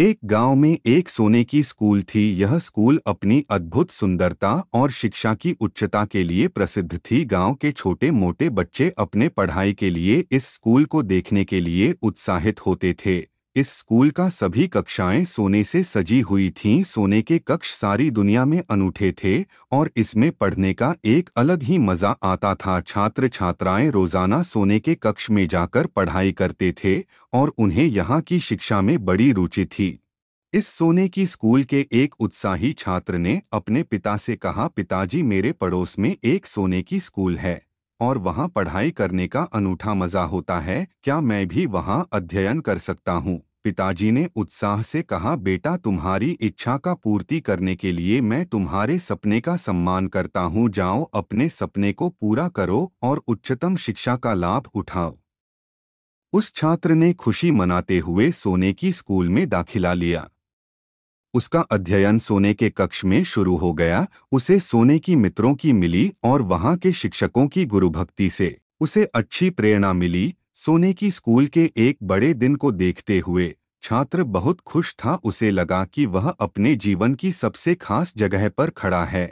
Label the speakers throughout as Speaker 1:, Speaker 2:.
Speaker 1: एक गांव में एक सोने की स्कूल थी यह स्कूल अपनी अद्भुत सुंदरता और शिक्षा की उच्चता के लिए प्रसिद्ध थी गांव के छोटे मोटे बच्चे अपने पढ़ाई के लिए इस स्कूल को देखने के लिए उत्साहित होते थे इस स्कूल का सभी कक्षाएं सोने से सजी हुई थीं सोने के कक्ष सारी दुनिया में अनूठे थे और इसमें पढ़ने का एक अलग ही मज़ा आता था छात्र छात्राएं रोज़ाना सोने के कक्ष में जाकर पढ़ाई करते थे और उन्हें यहाँ की शिक्षा में बड़ी रुचि थी इस सोने की स्कूल के एक उत्साही छात्र ने अपने पिता से कहा पिताजी मेरे पड़ोस में एक सोने की स्कूल है और वहाँ पढ़ाई करने का अनूठा मज़ा होता है क्या मैं भी वहाँ अध्ययन कर सकता हूँ पिताजी ने उत्साह से कहा बेटा तुम्हारी इच्छा का पूर्ति करने के लिए मैं तुम्हारे सपने का सम्मान करता हूँ जाओ अपने सपने को पूरा करो और उच्चतम शिक्षा का लाभ उठाओ उस छात्र ने खुशी मनाते हुए सोने की स्कूल में दाखिला लिया उसका अध्ययन सोने के कक्ष में शुरू हो गया उसे सोने की मित्रों की मिली और वहाँ के शिक्षकों की गुरुभक्ति से उसे अच्छी प्रेरणा मिली सोने की स्कूल के एक बड़े दिन को देखते हुए छात्र बहुत खुश था उसे लगा कि वह अपने जीवन की सबसे खास जगह पर खड़ा है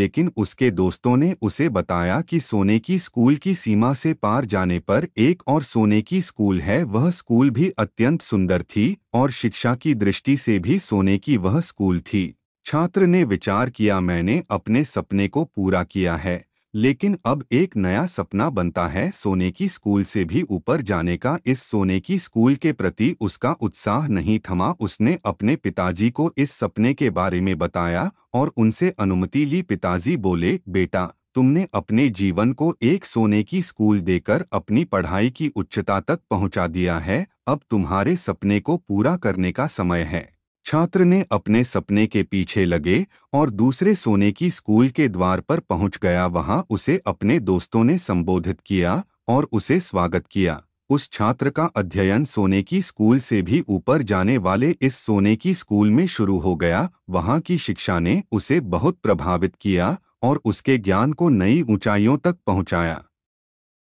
Speaker 1: लेकिन उसके दोस्तों ने उसे बताया कि सोने की स्कूल की सीमा से पार जाने पर एक और सोने की स्कूल है वह स्कूल भी अत्यंत सुंदर थी और शिक्षा की दृष्टि से भी सोने की वह स्कूल थी छात्र ने विचार किया मैंने अपने सपने को पूरा किया है लेकिन अब एक नया सपना बनता है सोने की स्कूल से भी ऊपर जाने का इस सोने की स्कूल के प्रति उसका उत्साह नहीं थमा उसने अपने पिताजी को इस सपने के बारे में बताया और उनसे अनुमति ली पिताजी बोले बेटा तुमने अपने जीवन को एक सोने की स्कूल देकर अपनी पढ़ाई की उच्चता तक पहुंचा दिया है अब तुम्हारे सपने को पूरा करने का समय है छात्र ने अपने सपने के पीछे लगे और दूसरे सोने की स्कूल के द्वार पर पहुंच गया वहां उसे अपने दोस्तों ने संबोधित किया और उसे स्वागत किया उस छात्र का अध्ययन सोने की स्कूल से भी ऊपर जाने वाले इस सोने की स्कूल में शुरू हो गया वहां की शिक्षा ने उसे बहुत प्रभावित किया और उसके ज्ञान को नई ऊंचाइयों तक पहुंचाया